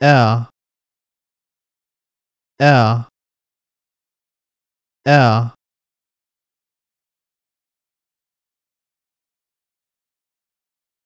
L L L